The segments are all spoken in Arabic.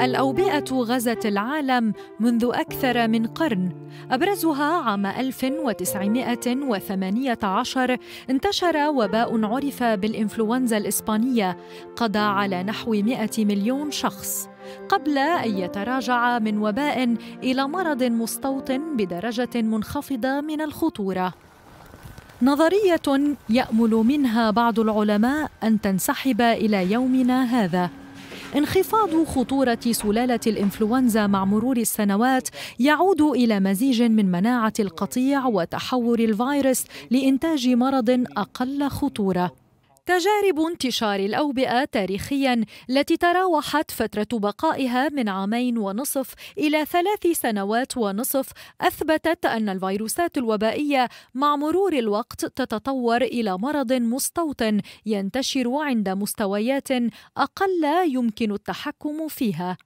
الأوبئة غزت العالم منذ أكثر من قرن أبرزها عام 1918 انتشر وباء عرف بالإنفلونزا الإسبانية قضى على نحو 100 مليون شخص قبل أن يتراجع من وباء إلى مرض مستوطن بدرجة منخفضة من الخطورة نظريه يامل منها بعض العلماء ان تنسحب الى يومنا هذا انخفاض خطورة سلالة الإنفلونزا مع مرور السنوات يعود إلى مزيج من مناعة القطيع وتحور الفيروس لإنتاج مرض أقل خطورة تجارب انتشار الأوبئة تاريخيا التي تراوحت فترة بقائها من عامين ونصف إلى ثلاث سنوات ونصف أثبتت أن الفيروسات الوبائية مع مرور الوقت تتطور إلى مرض مستوطن ينتشر عند مستويات أقل يمكن التحكم فيها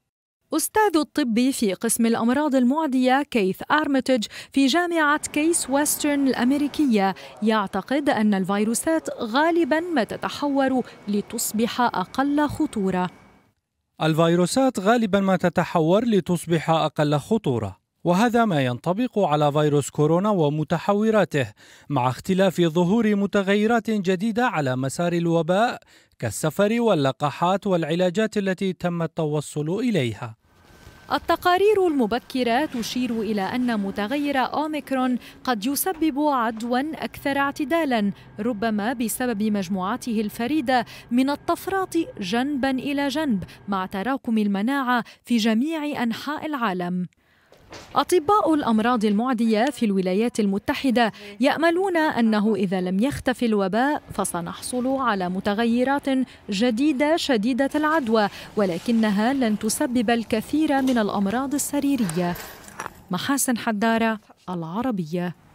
أستاذ الطب في قسم الأمراض المعدية كيث أرمتج في جامعة كيس ويسترن الأمريكية يعتقد أن الفيروسات غالبا ما تتحور لتصبح أقل خطورة الفيروسات غالبا ما تتحور لتصبح أقل خطورة وهذا ما ينطبق على فيروس كورونا ومتحوراته مع اختلاف ظهور متغيرات جديدة على مسار الوباء كالسفر واللقاحات والعلاجات التي تم التوصل إليها التقارير المبكرة تشير إلى أن متغير أوميكرون قد يسبب عدوا أكثر اعتدالا ربما بسبب مجموعته الفريدة من الطفرات جنبا إلى جنب مع تراكم المناعة في جميع أنحاء العالم أطباء الأمراض المعدية في الولايات المتحدة يأملون أنه إذا لم يختفي الوباء فسنحصل على متغيرات جديدة شديدة العدوى ولكنها لن تسبب الكثير من الأمراض السريرية محاسن حدارة العربية